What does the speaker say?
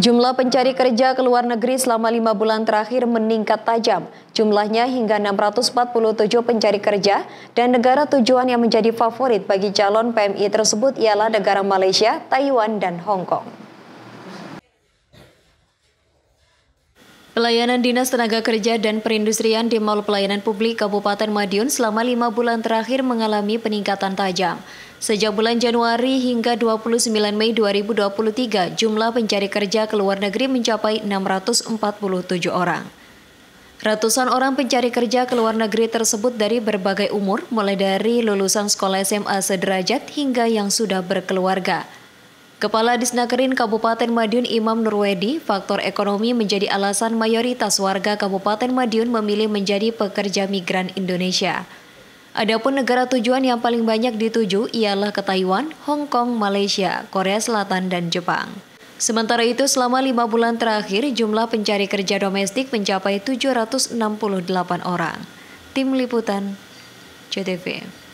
Jumlah pencari kerja ke luar negeri selama lima bulan terakhir meningkat tajam. Jumlahnya hingga 647 pencari kerja dan negara tujuan yang menjadi favorit bagi calon PMI tersebut ialah negara Malaysia, Taiwan, dan Hong Kong. Pelayanan Dinas Tenaga Kerja dan Perindustrian di Mall Pelayanan Publik Kabupaten Madiun selama lima bulan terakhir mengalami peningkatan tajam. Sejak bulan Januari hingga 29 Mei 2023, jumlah pencari kerja ke luar negeri mencapai 647 orang. Ratusan orang pencari kerja ke luar negeri tersebut dari berbagai umur, mulai dari lulusan sekolah SMA sederajat hingga yang sudah berkeluarga. Kepala Disnakerin Kabupaten Madiun Imam Nurwedi, faktor ekonomi menjadi alasan mayoritas warga Kabupaten Madiun memilih menjadi pekerja migran Indonesia. Adapun negara tujuan yang paling banyak dituju ialah ke Taiwan, Hong Kong, Malaysia, Korea Selatan, dan Jepang. Sementara itu, selama lima bulan terakhir, jumlah pencari kerja domestik mencapai 768 orang. Tim Liputan, CTV.